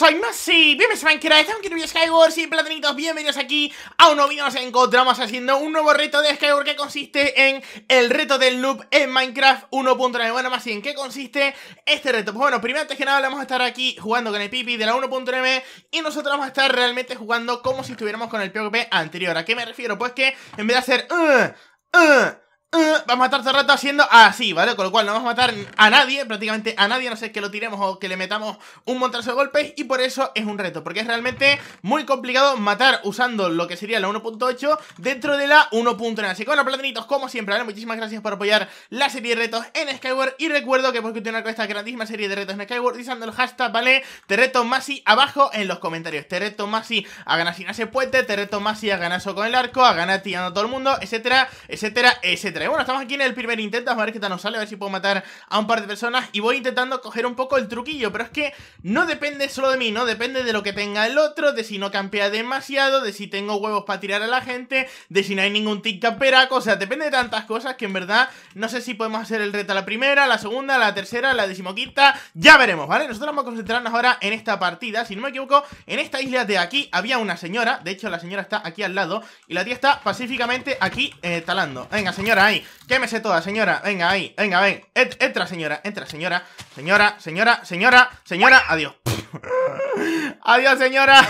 soy Masi, bienvenidos a Minecraft, aunque no Skyward, y platanitos, bienvenidos aquí a un nuevo video nos encontramos haciendo un nuevo reto de Skyward que consiste en el reto del loop en Minecraft 1.9, bueno Masi, ¿en qué consiste este reto? Pues bueno, primero antes que nada vamos a estar aquí jugando con el pipi de la 1.9 y nosotros vamos a estar realmente jugando como si estuviéramos con el PvP anterior, ¿a qué me refiero? Pues que en vez de hacer... Uh, uh, eh, vamos a estar todo el rato haciendo así, ¿vale? Con lo cual no vamos a matar a nadie, prácticamente a nadie, a no ser que lo tiremos o que le metamos un montazo de golpes y por eso es un reto, porque es realmente muy complicado matar usando lo que sería la 1.8 dentro de la 1.9. Así que bueno, platinitos, como siempre, ¿vale? Muchísimas gracias por apoyar la serie de retos en Skyward y recuerdo que puedes continuar con esta grandísima serie de retos en Skyward usando el hashtag, ¿vale? Te reto Masi abajo en los comentarios, te reto Masi a ganar sin ese puente, te reto Masi a ganar con el arco, a ganar tirando a todo el mundo, etcétera, etcétera, etcétera. Bueno, estamos aquí en el primer intento, a ver qué tal nos sale, a ver si puedo matar a un par de personas y voy intentando coger un poco el truquillo, pero es que no depende solo de mí, ¿no? Depende de lo que tenga el otro, de si no campea demasiado, de si tengo huevos para tirar a la gente, de si no hay ningún tic camperaco, o sea, depende de tantas cosas que en verdad no sé si podemos hacer el reto a la primera, la segunda, la tercera, la decimoquinta, ya veremos, ¿vale? Nosotros vamos a concentrarnos ahora en esta partida, si no me equivoco, en esta isla de aquí había una señora, de hecho la señora está aquí al lado y la tía está pacíficamente aquí eh, talando. Venga, señora, Quémese toda, señora. Venga, ahí. Venga, ven. entra, señora. Entra, señora. Señora, señora, señora, señora. Adiós. Adiós, señora.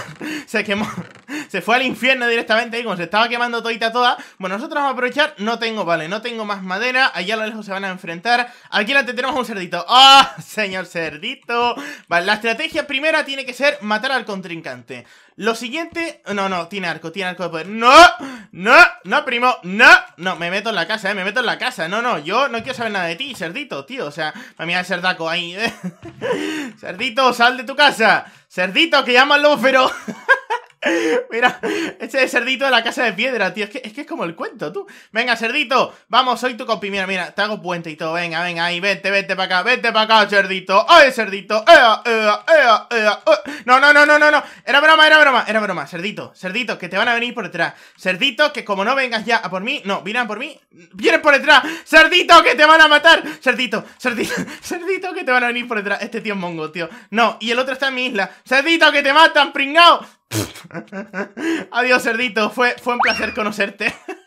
Se quemó. Se fue al infierno directamente y como se estaba quemando todita toda. Bueno, nosotros vamos a aprovechar. No tengo, vale, no tengo más madera. Allá a lo lejos se van a enfrentar. Aquí delante tenemos un cerdito. ¡Ah, ¡Oh, señor cerdito! Vale, la estrategia primera tiene que ser matar al contrincante. Lo siguiente... No, no, tiene arco, tiene arco de poder. ¡No! No, no, primo, no, no, me meto en la casa, eh, me meto en la casa. No, no, yo no quiero saber nada de ti, cerdito, tío. O sea, para mí cerdaco ahí. Eh. cerdito, sal de tu casa. Cerdito, que llama al feroz Mira, el cerdito de la casa de piedra, tío. Es que, es que es como el cuento, tú. Venga, cerdito, vamos, soy tu compi. Mira, mira, te hago puente y todo. Venga, venga, ahí, Vente, vete para acá, Vente para acá, cerdito. ¡Ay, cerdito! ¡Ea, ea, ea, ea! ¡Oh! No, no, no, no, no, no. Era broma, era broma, era broma. Cerdito, cerdito, que te van a venir por detrás. Cerdito, que como no vengas ya a por mí, no, vienen por mí, vienen por detrás. Cerdito, que te van a matar. Cerdito, cerdito, cerdito, que te van a venir por detrás. Este tío es mongo, tío. No, y el otro está en mi isla. Cerdito, que te matan, pringao. Adiós, cerdito. Fue, fue un placer conocerte.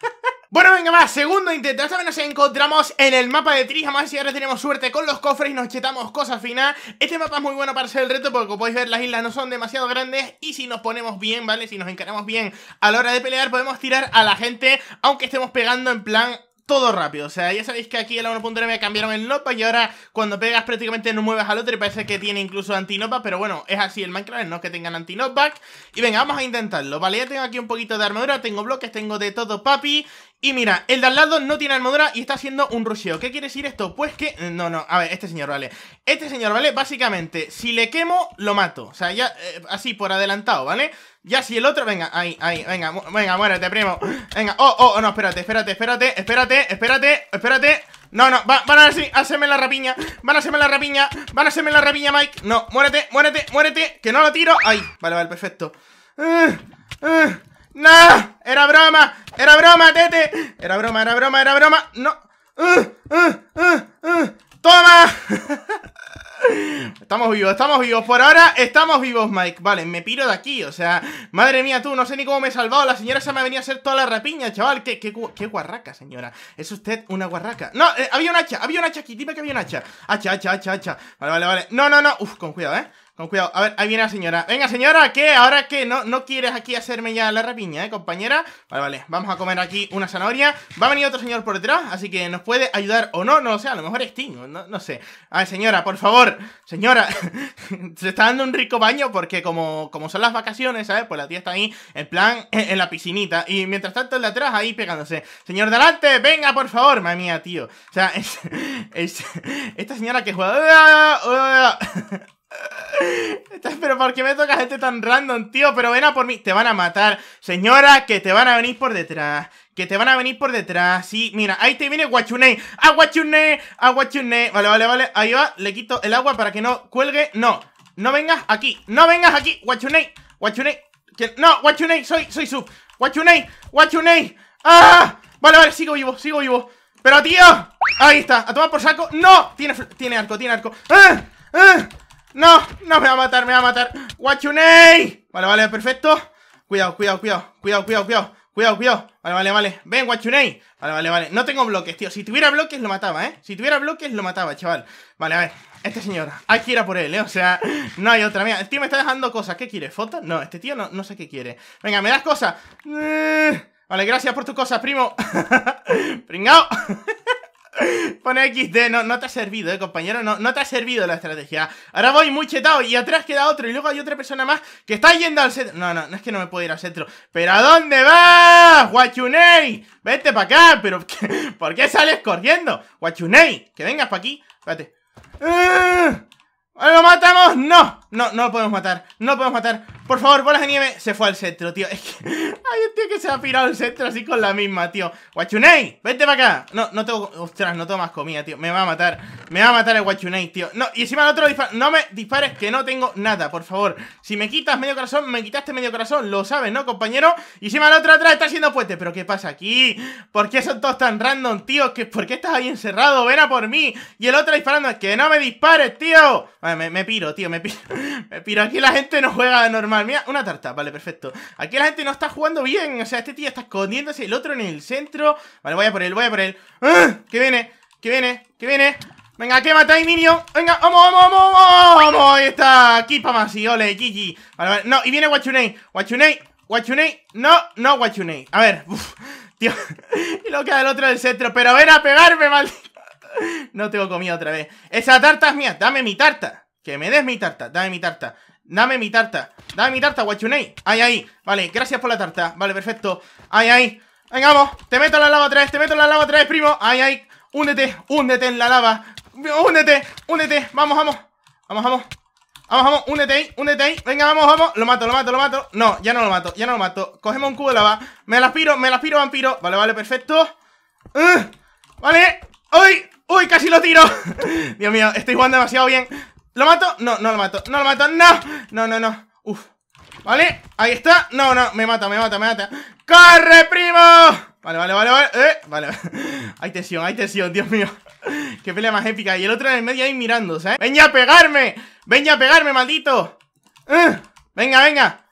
Bueno, venga más, segundo intento. Esta nos encontramos en el mapa de Trija. Más si ahora tenemos suerte con los cofres y nos chetamos cosas finas. Este mapa es muy bueno para hacer el reto porque, como podéis ver, las islas no son demasiado grandes. Y si nos ponemos bien, ¿vale? Si nos encaramos bien a la hora de pelear, podemos tirar a la gente, aunque estemos pegando en plan todo rápido. O sea, ya sabéis que aquí en la 1.9 cambiaron el nopa y ahora cuando pegas prácticamente no mueves al otro y parece que tiene incluso antinopa, pero bueno, es así el Minecraft, no que tengan anti-knockback Y venga, vamos a intentarlo, ¿vale? Ya tengo aquí un poquito de armadura, tengo bloques, tengo de todo, papi. Y mira, el de al lado no tiene armadura y está haciendo un rusheo. ¿Qué quiere decir esto? Pues que... Eh, no, no, a ver, este señor, ¿vale? Este señor, ¿vale? Básicamente, si le quemo, lo mato. O sea, ya, eh, así, por adelantado, ¿vale? Ya si el otro... Venga, ahí, ahí, venga, venga, muérete, primo. Venga, oh, oh, oh, no, espérate, espérate, espérate, espérate, espérate, espérate. No, no, van a hacerme la rapiña Van a hacerme la rapiña, van a hacerme la rapiña, Mike No, muérete, muérete, muérete Que no lo tiro, ahí, vale, vale, perfecto eh, ¡No! ¡Era broma! ¡Era broma, Tete! ¡Era broma, era broma, era broma! ¡No! ¡Uh, uh, uh, uh. toma estamos vivos, estamos vivos. Por ahora estamos vivos, Mike. Vale, me piro de aquí. O sea, madre mía, tú, no sé ni cómo me he salvado. La señora se me venía a hacer toda la rapiña, chaval. ¿Qué, qué, qué guarraca, señora? ¿Es usted una guarraca? No, eh, había un hacha, había un hacha aquí. Dime que había un hacha. Hacha, hacha, hacha, hacha. Vale, vale, vale. No, no, no. Uf, con cuidado, ¿eh? Con cuidado. A ver, ahí viene la señora. Venga, señora, ¿qué? ¿Ahora qué? ¿No, no quieres aquí hacerme ya la rapiña, eh, compañera? Vale, vale. Vamos a comer aquí una zanahoria. Va a venir otro señor por detrás, así que nos puede ayudar o no. No lo sé, a lo mejor es Ting, no, no sé. A ver, señora, por favor. Señora, se está dando un rico baño porque como, como son las vacaciones, ¿sabes? Pues la tía está ahí, en plan, en la piscinita. Y mientras tanto, el de atrás ahí pegándose. Señor delante, venga, por favor. Madre mía, tío. O sea, es, esta señora que juega... ¡Ah! ¡Ah! Pero ¿por qué me toca gente tan random, tío? Pero ven a por mí, te van a matar Señora, que te van a venir por detrás Que te van a venir por detrás Sí, mira, ahí te viene ¡Ah, Guachune ¡Ah, Aguachune Vale, vale, vale, ahí va, le quito el agua para que no cuelgue No, no vengas aquí No vengas aquí, Guachune Guachune, no, Guachune, soy, soy sub Guachune, ¡Ah! Vale, vale, sigo vivo, sigo vivo Pero, tío, ahí está, a tomar por saco No, tiene, tiene arco, tiene arco ¡Ah! ¡Ah! No, no me va a matar, me va a matar Guachunei Vale, vale, perfecto Cuidado, cuidado, cuidado, cuidado, cuidado, cuidado Cuidado, Vale, vale, vale. Ven, guachunei. Vale, vale, vale. No tengo bloques, tío. Si tuviera bloques, lo mataba, ¿eh? Si tuviera bloques, lo mataba, chaval. Vale, a ver. Este señor. Hay que ir a por él, ¿eh? O sea, no hay otra. Mira, el tío me está dejando cosas. ¿Qué quiere? Fotos. No, este tío no, no sé qué quiere. Venga, me das cosas. Mm. Vale, gracias por tus cosas, primo. Pringao. Pone XD, no, no te ha servido, eh, compañero, no, no te ha servido la estrategia. Ahora voy muy chetado y atrás queda otro y luego hay otra persona más que está yendo al centro. No, no, no es que no me puedo ir al centro. ¿Pero a dónde vas, Guachunei? Vete para acá, pero ¿por qué sales corriendo? Guachunei, que vengas para aquí. Espérate. ¡Ah! ¿Lo matamos? ¡No! No, no lo podemos matar. No lo podemos matar. Por favor, bolas de nieve. Se fue al centro, tío. Es que hay un tío que se ha pirado al centro así con la misma, tío. Guachunei, vente para acá. No, no tengo... Ostras, no tengo más comida, tío. Me va a matar. Me va a matar el Guachunei, tío. No, y encima el otro dispara... No me dispares que no tengo nada, por favor. Si me quitas medio corazón, me quitaste medio corazón. Lo sabes, ¿no, compañero? Y encima el otro atrás está haciendo puente. ¿Pero qué pasa aquí? ¿Por qué son todos tan random, tío? ¿Por qué estás ahí encerrado? Ven a por mí. Y el otro disparando. Que no me dispares, tío. me, me piro, tío. Me piro. Pero aquí la gente no juega normal. Mira, una tarta, vale, perfecto. Aquí la gente no está jugando bien. O sea, este tío está escondiéndose, el otro en el centro. Vale, voy a por él, voy a por él. ¡Ah! ¡Que viene! ¡Que viene! ¡Que viene! Venga, que matáis, niño, Venga, vamos, vamos, vamos, vamos. Ahí está. Aquí para más. Y ole, gigi Vale, vale. No, y viene Wachunei. Wachunei. Wachunei. No, no, Wachunei. A ver. tío. y lo queda el otro del centro. Pero ven a pegarme, maldito. no tengo comida otra vez. Esa tarta es mía. Dame mi tarta. Que me des mi tarta, dame mi tarta. Dame mi tarta, dame mi tarta, guachunei. Ay, ay, vale, gracias por la tarta. Vale, perfecto. Ay, ay. Venga, vamos, te meto en la lava vez, te meto en la lava vez, primo. Ay, ay. únete únete en la lava. únete únete Vamos, vamos. Vamos, vamos. Vamos, únete ahí, únete ahí Venga, vamos, vamos Lo mato, lo mato, lo mato No, ya no lo mato, ya no lo mato Cogemos un cubo de lava Me las piro, me las piro, vampiro Vale, vale, perfecto uh, Vale ¡Uy! ¡Uy! Casi lo tiro Dios mío, estoy jugando demasiado bien ¿Lo mato? No, no lo mato, no lo mato, no No, no, no, uf Vale, ahí está, no, no, me mata, me mata, me mata ¡Corre, primo! Vale, vale, vale, vale, eh, vale Hay tensión, hay tensión, Dios mío Qué pelea más épica, y el otro en el medio ahí mirándose, ¿eh? ¡Ven a pegarme! ¡Venga a pegarme, maldito! Eh, ¡Venga, venga!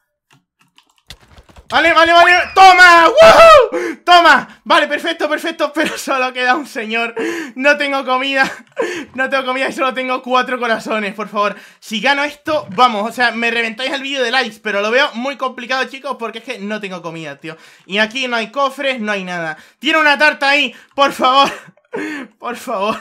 Vale, vale, vale, toma, ¡Woohoo! toma, vale, perfecto, perfecto, pero solo queda un señor, no tengo comida, no tengo comida y solo tengo cuatro corazones, por favor, si gano esto, vamos, o sea, me reventáis el vídeo de likes, pero lo veo muy complicado, chicos, porque es que no tengo comida, tío, y aquí no hay cofres, no hay nada, tiene una tarta ahí, por favor, por favor,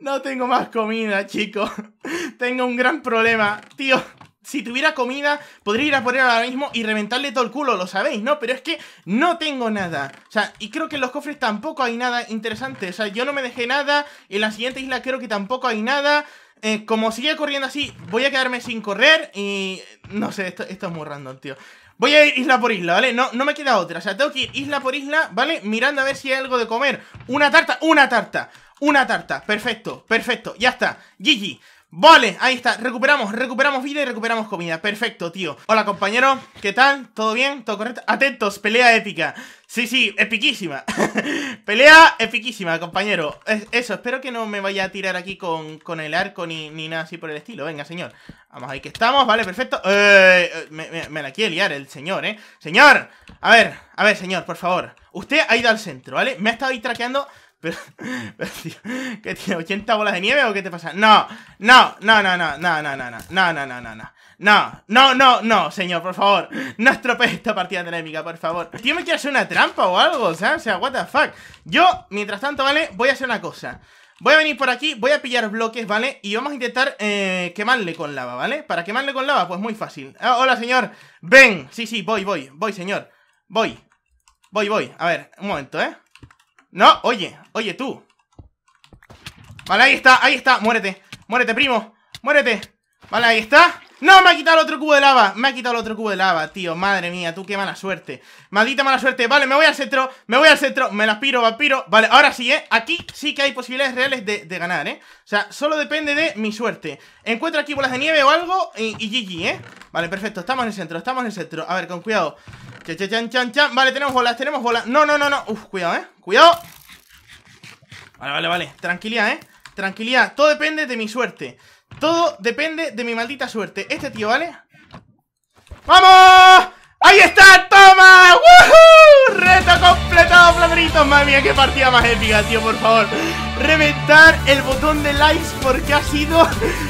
no tengo más comida, chicos, tengo un gran problema, tío si tuviera comida, podría ir a poner ahora mismo y reventarle todo el culo, lo sabéis, ¿no? Pero es que no tengo nada. O sea, y creo que en los cofres tampoco hay nada interesante. O sea, yo no me dejé nada. En la siguiente isla creo que tampoco hay nada. Eh, como sigue corriendo así, voy a quedarme sin correr y... No sé, esto, es muy random, tío. Voy a ir isla por isla, ¿vale? No, no me queda otra. O sea, tengo que ir isla por isla, ¿vale? Mirando a ver si hay algo de comer. Una tarta, una tarta, una tarta. Perfecto, perfecto. Ya está. ¡Gigi! Vale, ahí está, recuperamos, recuperamos vida y recuperamos comida Perfecto, tío Hola, compañero, ¿qué tal? ¿Todo bien? ¿Todo correcto? Atentos, pelea épica Sí, sí, epiquísima Pelea epiquísima, compañero Eso, espero que no me vaya a tirar aquí con, el arco ni, ni, nada así por el estilo Venga, señor Vamos, ahí que estamos, vale, perfecto eh, eh, me, la quiere liar el señor, ¿eh? ¡Señor! A ver, a ver, señor, por favor Usted ha ido al centro, ¿vale? Me ha estado ahí traqueando pero, tío, ¿qué tiene? ¿80 bolas de nieve o qué te pasa? No, no, no, no, no, no, no, no, no, no, no, no, no, no. No, no, no, señor, por favor. No estropees esta partida dinámica, por favor. Tío, me quiere hacer una trampa o algo, o sea, O sea, what the fuck. Yo, mientras tanto, ¿vale? Voy a hacer una cosa. Voy a venir por aquí, voy a pillar bloques, ¿vale? Y vamos a intentar quemarle con lava, ¿vale? Para quemarle con lava, pues muy fácil. hola, señor. Ven. Sí, sí, voy, voy, voy, señor. Voy. Voy, voy. A ver, un momento, ¿eh? No, oye, oye tú Vale, ahí está, ahí está, muérete Muérete, primo, muérete Vale, ahí está ¡No! Me ha quitado el otro cubo de lava Me ha quitado el otro cubo de lava, tío Madre mía, tú qué mala suerte Maldita mala suerte Vale, me voy al centro Me voy al centro Me las piro, vampiro Vale, ahora sí, ¿eh? Aquí sí que hay posibilidades reales de, ganar, ¿eh? O sea, solo depende de mi suerte Encuentro aquí bolas de nieve o algo Y, GG, ¿eh? Vale, perfecto Estamos en el centro Estamos en el centro A ver, con cuidado Cha, cha, chan, chan, chan Vale, tenemos bolas, tenemos bolas No, no, no, no Uf, cuidado, ¿eh? Cuidado Vale, vale, vale Tranquilidad, ¿eh? Tranquilidad Todo depende de mi suerte todo depende de mi maldita suerte. Este tío, ¿vale? ¡Vamos! ¡Ahí está! ¡Toma! ¡Woohoo! ¡Reto completado, platinitos, Madre mía, qué partida más épica, tío, por favor Reventar el botón de likes porque ha sido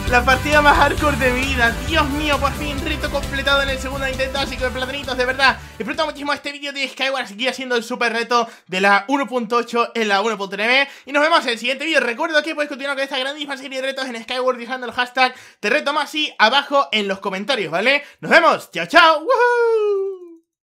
la partida más hardcore de mi vida Dios mío, por fin, reto completado en el segundo intento Así que, platanitos, de verdad Disfruta muchísimo este vídeo de Skyward seguía siendo el super reto de la 1.8 en la 1.9 Y nos vemos en el siguiente vídeo Recuerdo que puedes continuar con esta grandísima serie de retos en Skyward Dejando el hashtag Te reto más y abajo en los comentarios, ¿vale? ¡Nos vemos! ¡Chao, chao! chao